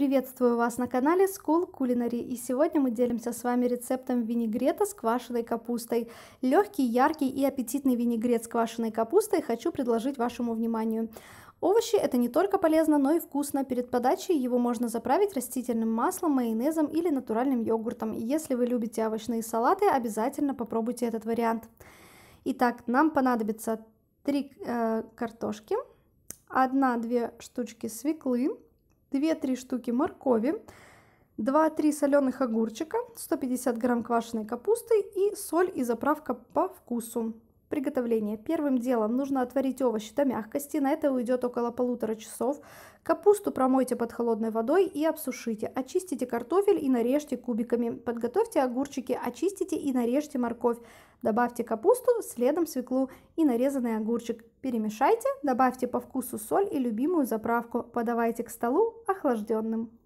Приветствую вас на канале School Culinary и сегодня мы делимся с вами рецептом винегрета с квашеной капустой. Легкий, яркий и аппетитный винегрет с квашеной капустой хочу предложить вашему вниманию. Овощи это не только полезно, но и вкусно. Перед подачей его можно заправить растительным маслом, майонезом или натуральным йогуртом. Если вы любите овощные салаты, обязательно попробуйте этот вариант. Итак, нам понадобится 3 э, картошки, 1-2 штучки свеклы, 2-3 штуки моркови, 2-3 соленых огурчика, 150 грамм квашеной капусты и соль и заправка по вкусу. Приготовление. Первым делом нужно отварить овощи до мягкости, на это уйдет около полутора часов. Капусту промойте под холодной водой и обсушите. Очистите картофель и нарежьте кубиками. Подготовьте огурчики, очистите и нарежьте морковь. Добавьте капусту, следом свеклу и нарезанный огурчик. Перемешайте, добавьте по вкусу соль и любимую заправку. Подавайте к столу охлажденным.